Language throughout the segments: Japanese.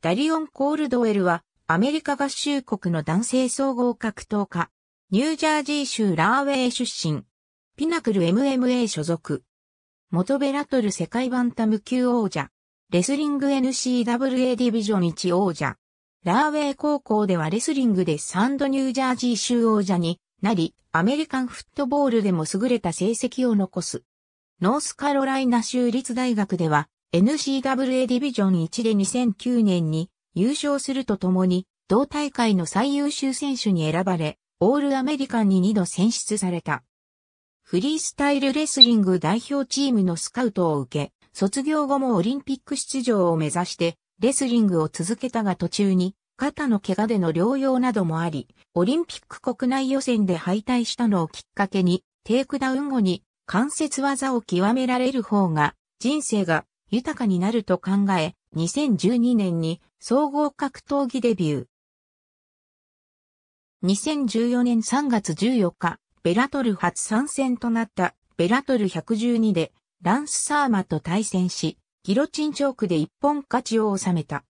ダリオン・コールドウェルは、アメリカ合衆国の男性総合格闘家、ニュージャージー州ラーウェイ出身、ピナクル MMA 所属、元ベラトル世界バンタム級王者、レスリング n c w a ディビジョン1王者、ラーウェイ高校ではレスリングでサンドニュージャージー州王者になり、アメリカンフットボールでも優れた成績を残す。ノースカロライナ州立大学では NCAA ディビジョン1で2009年に優勝するとともに、同大会の最優秀選手に選ばれ、オールアメリカンに2度選出された。フリースタイルレスリング代表チームのスカウトを受け、卒業後もオリンピック出場を目指して、レスリングを続けたが途中に、肩の怪我での療養などもあり、オリンピック国内予選で敗退したのをきっかけに、テイクダウン後に関節技を極められる方が、人生が豊かになると考え、2012年に総合格闘技デビュー。2014年3月14日、ベラトル初参戦となったベラトル112でランスサーマと対戦し、ギロチンチョークで一本勝ちを収めた。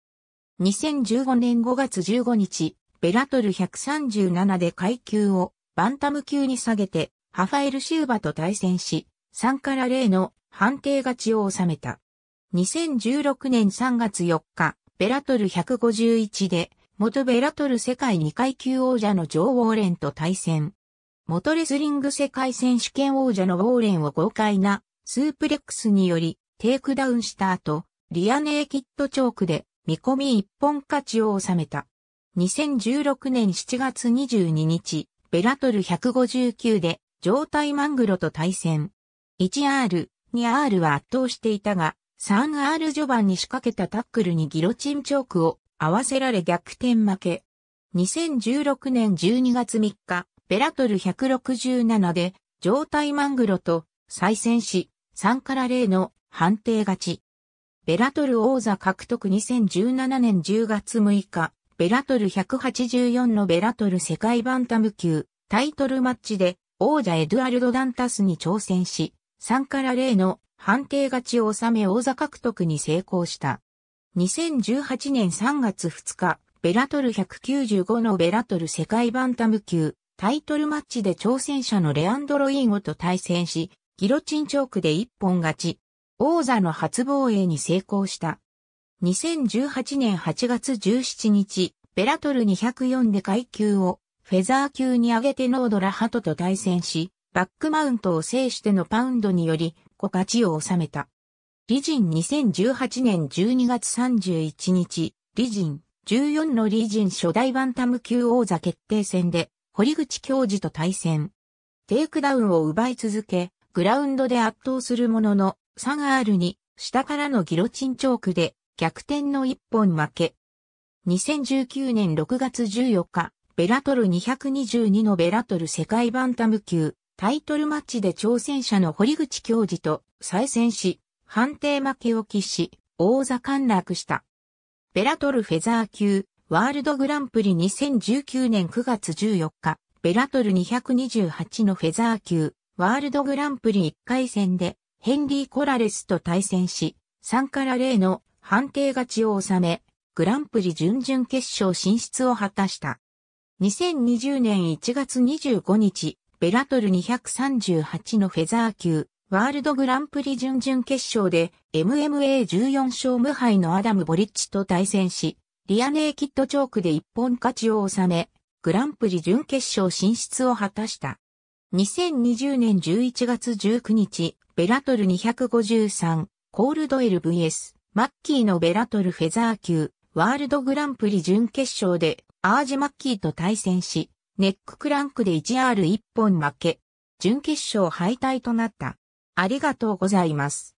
2015年5月15日、ベラトル137で階級をバンタム級に下げて、ハファエル・シューバと対戦し、3から0の判定勝ちを収めた。2016年3月4日、ベラトル151で、元ベラトル世界2階級王者のジョー・ウォーレンと対戦。元レスリング世界選手権王者のウォーレンを豪快なスープレックスによりテイクダウンした後、リアネーキッドチョークで見込み一本勝ちを収めた。2016年7月22日、ベラトル159で状態マングロと対戦。1R、2R は圧倒していたが、3R 序盤に仕掛けたタックルにギロチンチョークを合わせられ逆転負け。2016年12月3日、ベラトル167で、状態マングロと再戦し、3から0の判定勝ち。ベラトル王座獲得2017年10月6日、ベラトル184のベラトル世界バンタム級タイトルマッチで王者エドゥアルド・ダンタスに挑戦し、3から0の判定勝ちを収め王座獲得に成功した。2018年3月2日、ベラトル195のベラトル世界バンタム級タイトルマッチで挑戦者のレアンドロインゴと対戦し、ギロチンチョークで一本勝ち、王座の初防衛に成功した。2018年8月17日、ベラトル204で階級をフェザー級に上げてノードラハトと対戦し、バックマウントを制してのパウンドにより個勝ちを収めた。リジン2018年12月31日、リジン14のリジン初代バンタム級王座決定戦で、堀口教授と対戦。テイクダウンを奪い続け、グラウンドで圧倒するものの、サガールに、下からのギロチンチョークで、逆転の一本負け。2019年6月14日、ベラトル222のベラトル世界バンタム級、タイトルマッチで挑戦者の堀口教授と再戦し、判定負けを喫し、王座陥落した。ベラトルフェザー級、ワールドグランプリ2019年9月14日、ベラトル228のフェザー級、ワールドグランプリ1回戦で、ヘンリー・コラレスと対戦し、3から0の判定勝ちを収め、グランプリ準々決勝進出を果たした。2020年1月25日、ベラトル238のフェザー級、ワールドグランプリ準々決勝で MMA14 勝無敗のアダム・ボリッチと対戦し、リアネーキッドチョークで一本勝ちを収め、グランプリ準決勝進出を果たした。2020年11月19日、ベラトル253、コールドエル VS、マッキーのベラトルフェザー級、ワールドグランプリ準決勝で、アージ・マッキーと対戦し、ネッククランクで 1R1 本負け、準決勝敗退となった。ありがとうございます。